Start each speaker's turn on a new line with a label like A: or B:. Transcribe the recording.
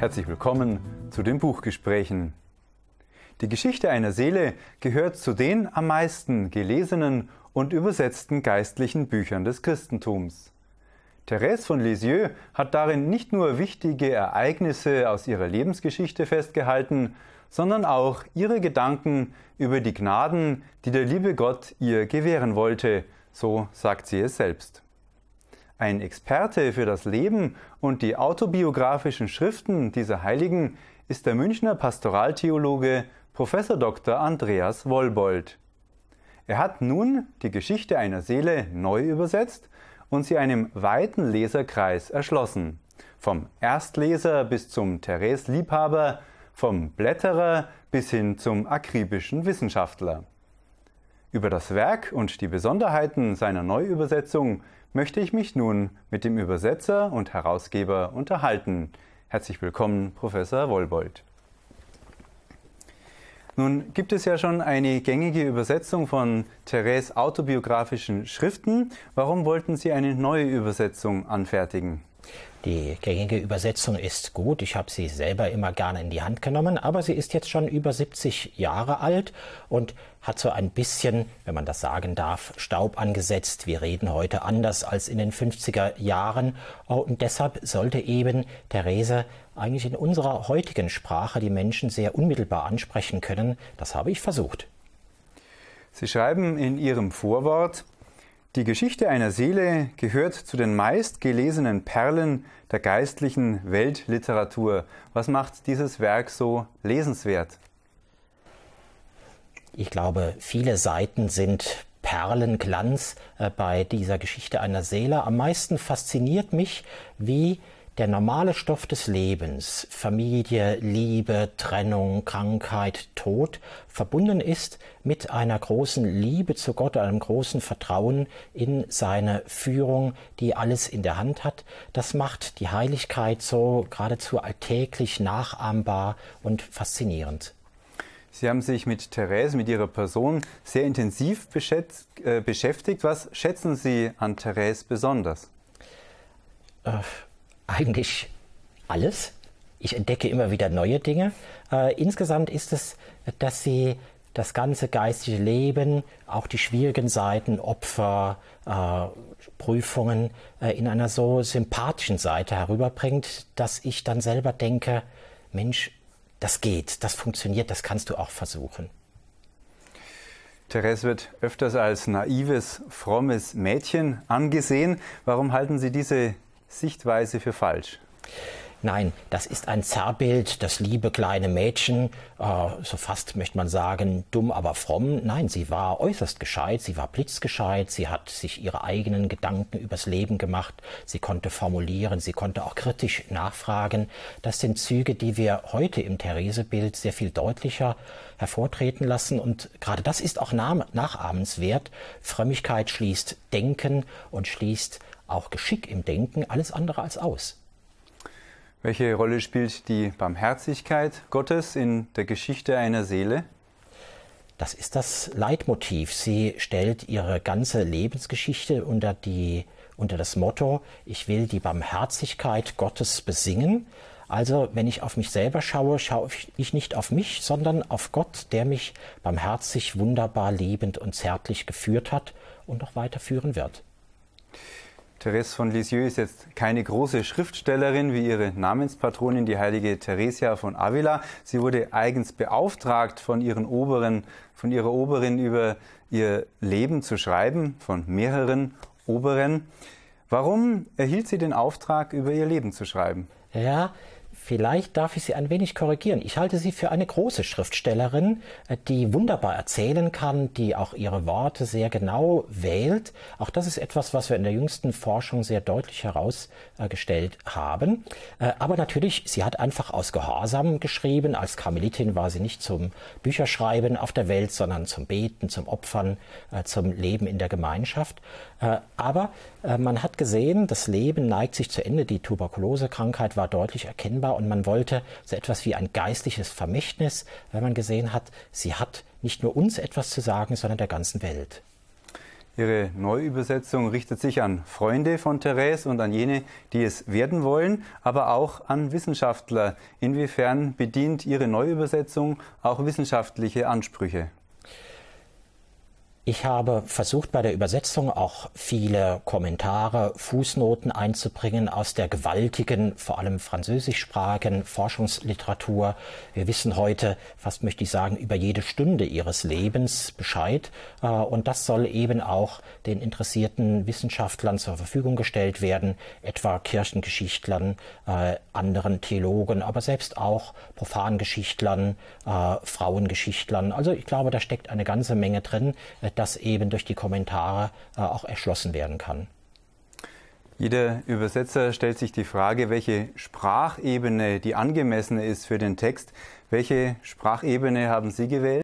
A: Herzlich willkommen zu den Buchgesprächen. Die Geschichte einer Seele gehört zu den am meisten gelesenen und übersetzten geistlichen Büchern des Christentums. Therese von Lisieux hat darin nicht nur wichtige Ereignisse aus ihrer Lebensgeschichte festgehalten, sondern auch ihre Gedanken über die Gnaden, die der liebe Gott ihr gewähren wollte, so sagt sie es selbst. Ein Experte für das Leben und die autobiografischen Schriften dieser Heiligen ist der Münchner Pastoraltheologe Prof. Dr. Andreas Wollbold. Er hat nun die Geschichte einer Seele neu übersetzt und sie einem weiten Leserkreis erschlossen. Vom Erstleser bis zum Therese-Liebhaber, vom Blätterer bis hin zum akribischen Wissenschaftler. Über das Werk und die Besonderheiten seiner Neuübersetzung möchte ich mich nun mit dem Übersetzer und Herausgeber unterhalten. Herzlich willkommen, Professor Wollbold. Nun gibt es ja schon eine gängige Übersetzung von Therese autobiografischen Schriften. Warum wollten Sie eine neue Übersetzung anfertigen? Die gängige Übersetzung ist gut, ich habe sie
B: selber immer gerne in die Hand genommen, aber sie ist jetzt schon über 70 Jahre alt und hat so ein bisschen, wenn man das sagen darf, Staub angesetzt. Wir reden heute anders als in den 50er Jahren oh, und deshalb sollte eben Therese eigentlich in unserer heutigen Sprache die Menschen sehr unmittelbar ansprechen können. Das habe ich versucht.
A: Sie schreiben in Ihrem Vorwort, die Geschichte einer Seele gehört zu den meistgelesenen Perlen der geistlichen Weltliteratur. Was macht dieses Werk so lesenswert? Ich
B: glaube, viele Seiten sind Perlenglanz äh, bei dieser Geschichte einer Seele. Am meisten fasziniert mich, wie der normale Stoff des Lebens, Familie, Liebe, Trennung, Krankheit, Tod, verbunden ist mit einer großen Liebe zu Gott, einem großen Vertrauen in seine Führung, die alles in der Hand hat. Das macht die Heiligkeit so geradezu alltäglich nachahmbar und faszinierend.
A: Sie haben sich mit Therese, mit ihrer Person, sehr intensiv äh, beschäftigt. Was schätzen Sie an Therese besonders?
B: Äh eigentlich alles. Ich entdecke immer wieder neue Dinge. Äh, insgesamt ist es, dass sie das ganze geistige Leben, auch die schwierigen Seiten, Opfer, äh, Prüfungen äh, in einer so sympathischen Seite herüberbringt, dass ich dann selber denke, Mensch, das geht, das funktioniert, das kannst du auch versuchen.
A: Therese wird öfters als naives, frommes Mädchen angesehen. Warum halten Sie diese Sichtweise für falsch? Nein, das ist ein
B: Zerrbild, das liebe kleine Mädchen, äh, so fast möchte man sagen, dumm, aber fromm. Nein, sie war äußerst gescheit, sie war blitzgescheit, sie hat sich ihre eigenen Gedanken übers Leben gemacht, sie konnte formulieren, sie konnte auch kritisch nachfragen. Das sind Züge, die wir heute im Therese-Bild sehr viel deutlicher hervortreten lassen und gerade das ist auch nachahmenswert. Frömmigkeit schließt Denken und schließt auch Geschick im Denken, alles andere als aus.
A: Welche Rolle spielt die Barmherzigkeit Gottes in der Geschichte einer Seele? Das ist
B: das Leitmotiv. Sie stellt ihre ganze Lebensgeschichte unter, die, unter das Motto, ich will die Barmherzigkeit Gottes besingen. Also wenn ich auf mich selber schaue, schaue ich nicht auf mich, sondern auf Gott, der mich barmherzig, wunderbar, liebend und zärtlich geführt hat und noch weiterführen wird.
A: Therese von Lisieux ist jetzt keine große Schriftstellerin wie ihre Namenspatronin, die heilige Theresia von Avila. Sie wurde eigens beauftragt, von, ihren Oberen, von ihrer Oberin über ihr Leben zu schreiben, von mehreren Oberen. Warum erhielt sie den Auftrag, über ihr Leben zu schreiben? Ja, Vielleicht
B: darf ich Sie ein wenig korrigieren. Ich halte Sie für eine große Schriftstellerin, äh, die wunderbar erzählen kann, die auch ihre Worte sehr genau wählt. Auch das ist etwas, was wir in der jüngsten Forschung sehr deutlich herausgestellt haben. Äh, aber natürlich, sie hat einfach aus Gehorsam geschrieben. Als Karmelitin war sie nicht zum Bücherschreiben auf der Welt, sondern zum Beten, zum Opfern, äh, zum Leben in der Gemeinschaft. Aber man hat gesehen, das Leben neigt sich zu Ende. Die Tuberkulosekrankheit war deutlich erkennbar und man wollte so etwas wie ein geistliches Vermächtnis, weil man gesehen hat, sie hat nicht nur uns etwas zu sagen, sondern der ganzen Welt.
A: Ihre Neuübersetzung richtet sich an Freunde von Therese und an jene, die es werden wollen, aber auch an Wissenschaftler. Inwiefern bedient Ihre Neuübersetzung auch wissenschaftliche Ansprüche?
B: Ich habe versucht, bei der Übersetzung auch viele Kommentare, Fußnoten einzubringen aus der gewaltigen, vor allem französischsprachigen Forschungsliteratur. Wir wissen heute, fast möchte ich sagen, über jede Stunde ihres Lebens Bescheid. Äh, und das soll eben auch den interessierten Wissenschaftlern zur Verfügung gestellt werden, etwa Kirchengeschichtlern, äh, anderen Theologen, aber selbst auch Profangeschichtlern, äh, Frauengeschichtlern. Also ich glaube, da steckt eine ganze Menge drin das eben durch die Kommentare äh, auch erschlossen werden kann.
A: Jeder Übersetzer stellt sich die Frage, welche Sprachebene die angemessene ist für den Text. Welche Sprachebene haben Sie gewählt?